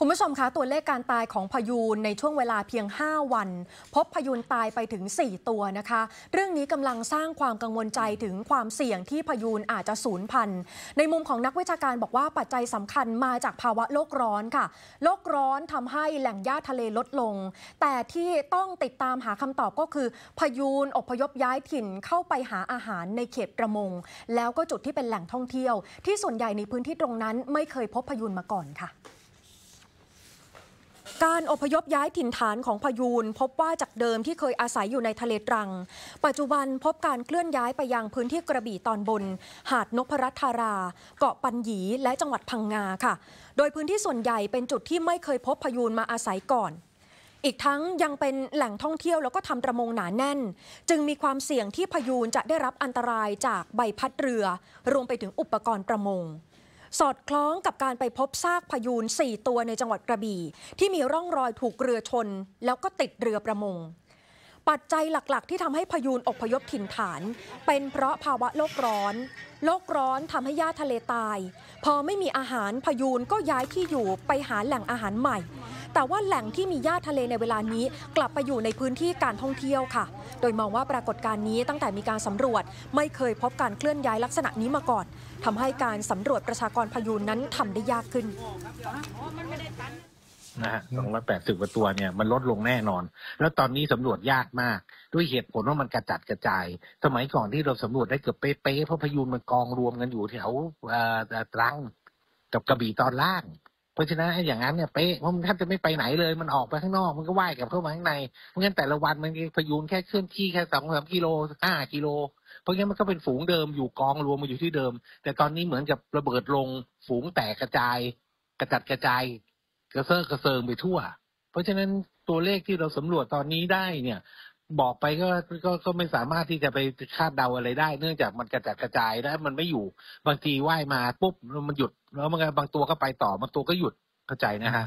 คุณผู้ชมคะ ตัวเลขการตายของพยูนในช่วงเวลาเพียง 5 วัน พบพยูนตายไปถึง 4 ตัวนะคะ เรื่องนี้กำลังสร้างความกังวลใจถึงความเสี่ยงที่พยูนอาจจะสูญพันธุ์ในมุมของนักวิชาการบอกว่าปัจจัยสำคัญมาจากภาวะโลกร้อนค่ะ โลกร้อนทำให้แหล่งหญ้าทะเลลดลง แต่ที่ต้องติดตามหาคำตอบก็คือพยูนอพยพย้ายถิ่นเข้าไปหาอาหารในเขตประมง แล้วก็จุดที่เป็นแหล่งท่องเที่ยว ที่ส่วนใหญ่ในพื้นที่ตรงนั้น ไม่เคยพบพยูนมาก่อนค่ะการอพยพย้ายถิ่นฐานของพายูน พบว่าจากเดิมที่เคยอาศัยอยู่ในทะเลตรัง ปัจจุบันพบการเคลื่อนย้ายไปยังพื้นที่กระบี่ตอนบน หาดนพรัตธารา เกาะปันหยีและจังหวัดพังงาค่ะ โดยพื้นที่ส่วนใหญ่เป็นจุดที่ไม่เคยพบพายูนมาอาศัยก่อน อีกทั้งยังเป็นแหล่งท่องเที่ยวแล้วก็ทำประมงหนาแน่น จึงมีความเสี่ยงที่พายูนจะได้รับอันตรายจากใบพัดเรือ รวมไปถึงอุปกรณ์ประมงสอดคล้องกับการไปพบซากพยูน 4 ตัวในจังหวัดกระบี่ ที่มีร่องรอยถูกเรือชน แล้วก็ติดเรือประมง ปัจจัยหลักๆ ที่ทำให้พยูนอพยพถิ่นฐาน เป็นเพราะภาวะโลกร้อน โลกร้อนทำให้หญ้าทะเลตาย พอไม่มีอาหารพยูนก็ย้ายที่อยู่ไปหาแหล่งอาหารใหม่แต่ว่าแหล่งที่มีหญ้าทะเลในเวลานี้ กลับไปอยู่ในพื้นที่การท่องเที่ยวค่ะ โดยมองว่าปรากฏการณ์นี้ตั้งแต่มีการสำรวจ ไม่เคยพบการเคลื่อนย้ายลักษณะนี้มาก่อนทำให้การสำรวจประชากรพายุนั้นทำได้ยากขึ้นนะฮะสองร้อยแปดสิบกว่าตัวเนี่ยมันลดลงแน่นอน แล้วตอนนี้สำรวจยากมาก ด้วยเหตุผลว่ามันกระจัดกระจาย สมัยก่อนที่เราสำรวจได้เกือบเป๊ะเพราะพายุนมันกองรวมกันอยู่แถวตรังกับกระบี่ตอนล่างเพราะฉะนั้นอย่างนั้นเนี่ยเป๊ะเพราะมันแทบจะไม่ไปไหนเลย มันออกไปข้างนอกมันก็ว่ายกลับเข้ามาข้างในเพราะงั้นแต่ละวันมันพยูนแค่เคลื่อนที่แค่สองสามกิโลห้ากิโล เพราะงั้นมันก็เป็นฝูงเดิมอยู่กองรวมมาอยู่ที่เดิม แต่ตอนนี้เหมือนกับระเบิดลงฝูงแตกกระจาย กระจัดกระจาย กระเซาะกระเซิงไปทั่วเพราะฉะนั้นตัวเลขที่เราสำรวจตอนนี้ได้เนี่ยบอกไปก็ก็ก็ไม่สามารถที่จะไปคาดเดาอะไรได้ เนื่องจากมันกระจัดกระจายและมันไม่อยู่บางทีว่ายมาปุ๊บมันหยุดแล้วมันบางตัวก็ไปต่อบางตัวก็หยุด เข้าใจนะฮะ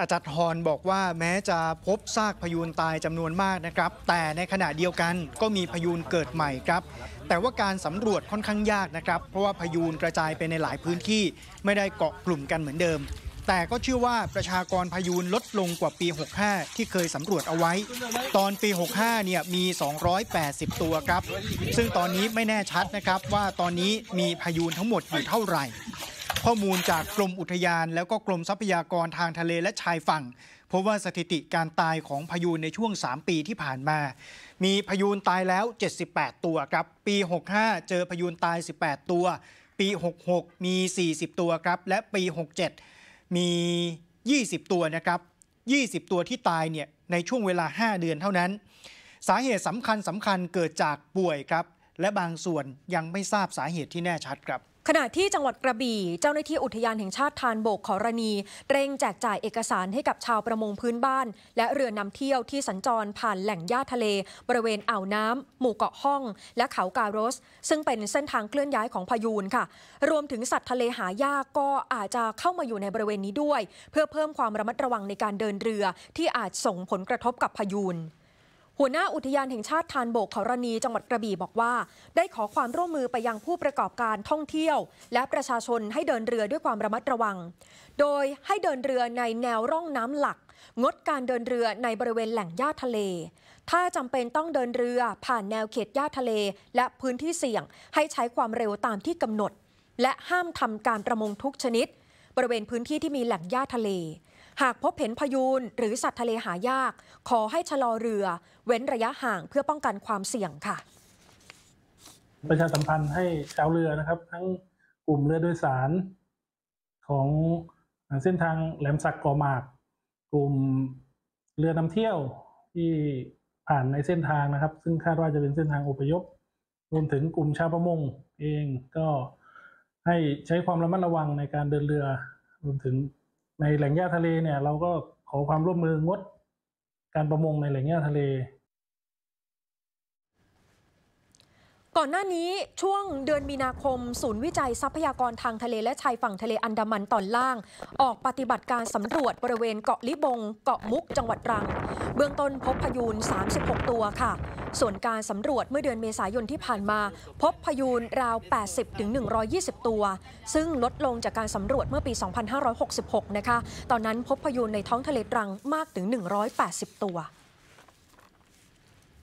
อาจารย์ฮอนบอกว่าแม้จะพบซากพยูนตายจำนวนมากนะครับ แต่ในขณะเดียวกันก็มีพยูนเกิดใหม่ครับ แต่ว่าการสำรวจค่อนข้างยากนะครับ เพราะว่าพยูนกระจายไปในหลายพื้นที่ไม่ได้เกาะกลุ่มกันเหมือนเดิมแต่ก็เชื่อว่าประชากรพายุนลดลงกว่าปี 65 ที่เคยสำรวจเอาไว้ ตอนปี 65 เนี่ย มี 280 ตัวครับ ซึ่งตอนนี้ไม่แน่ชัดนะครับ ว่าตอนนี้มีพายุนทั้งหมดอยู่เท่าไหร่ ข้อมูลจากกรมอุทยานแล้วก็กรมทรัพยากรทางทะเลและชายฝั่งพบว่าสถิติการตายของพายุในช่วง 3 ปีที่ผ่านมา มีพายุตายแล้ว 78 ตัวครับ ปี65เจอพายุตาย 18 ตัว ปี66มี 40 ตัวครับ และปี67มี 20 ตัวนะครับ 20 ตัวที่ตายเนี่ยในช่วงเวลา 5 เดือนเท่านั้น สาเหตุสำคัญสำคัญเกิดจากป่วยครับ และบางส่วนยังไม่ทราบสาเหตุที่แน่ชัดครับขณะที่จังหวัดกระบี่ เจ้าหน้าที่อุทยานแห่งชาติทานโบกขอรณี เร่งแจกจ่ายเอกสารให้กับชาวประมงพื้นบ้าน และเรือนำเที่ยวที่สัญจรผ่านแหล่งหญ้าทะเล บริเวณอ่าวน้ำหมู่เกาะห้องและเขาการโรส ซึ่งเป็นเส้นทางเคลื่อนย้ายของพายูนค่ะ รวมถึงสัตว์ทะเลหายากก็อาจจะเข้ามาอยู่ในบริเวณนี้ด้วย เพื่อเพิ่มความระมัดระวังในการเดินเรือ ที่อาจส่งผลกระทบกับพายูนหัวหน้าอุทยานแห่งชาติทานโบกเขารณีจังหวัดกระบี่บอกว่า ได้ขอความร่วมมือไปยังผู้ประกอบการท่องเที่ยว และประชาชนให้เดินเรือด้วยความระมัดระวัง โดยให้เดินเรือในแนวร่องน้ำหลัก งดการเดินเรือในบริเวณแหล่งหญ้าทะเล ถ้าจำเป็นต้องเดินเรือผ่านแนวเขตหญ้าทะเล และพื้นที่เสี่ยงให้ใช้ความเร็วตามที่กำหนด และห้ามทำการประมงทุกชนิดบริเวณพื้นที่ที่มีแหล่งหญ้าทะเลหากพบเห็นพยูนหรือสัตว์ทะเลหายาก ขอให้ชะลอเรือเว้นระยะห่างเพื่อป้องกันความเสี่ยงค่ะประชาสัมพันธ์ให้ชาวเรือนะครับ ทั้งกลุ่มเรือโดยสารของเส้นทางแหลมสักกอมากกลุ่มเรือนำเที่ยวที่ผ่านในเส้นทางนะครับ ซึ่งคาดว่าจะเป็นเส้นทางอุปยพรวมถึงกลุ่มชาวประมงเองก็ให้ใช้ความระมัดระวังในการเดินเรือรวมถึงในแหล่งหญ้าทะเลเนี่ยเราก็ขอความร่วมมืองดการประมงในแหล่งหญ้าทะเล ก่อนหน้านี้ช่วงเดือนมีนาคมศูนย์วิจัยทรัพยากรทางทะเลและชายฝั่งทะเลอันดามันตอนล่างออกปฏิบัติการสำรวจบริเวณเกาะลิบงเกาะมุกจังหวัดตรัง เบื้องต้นพบพยูน 36 ตัวค่ะส่วนการสำรวจเมื่อเดือนเมษายนที่ผ่านมา พบพยูนราว 80-120 ตัว ซึ่งลดลงจากการสำรวจเมื่อปี 2566 นะคะ ตอนนั้นพบพยูนในท้องทะเลตรังมากถึง 180 ตัว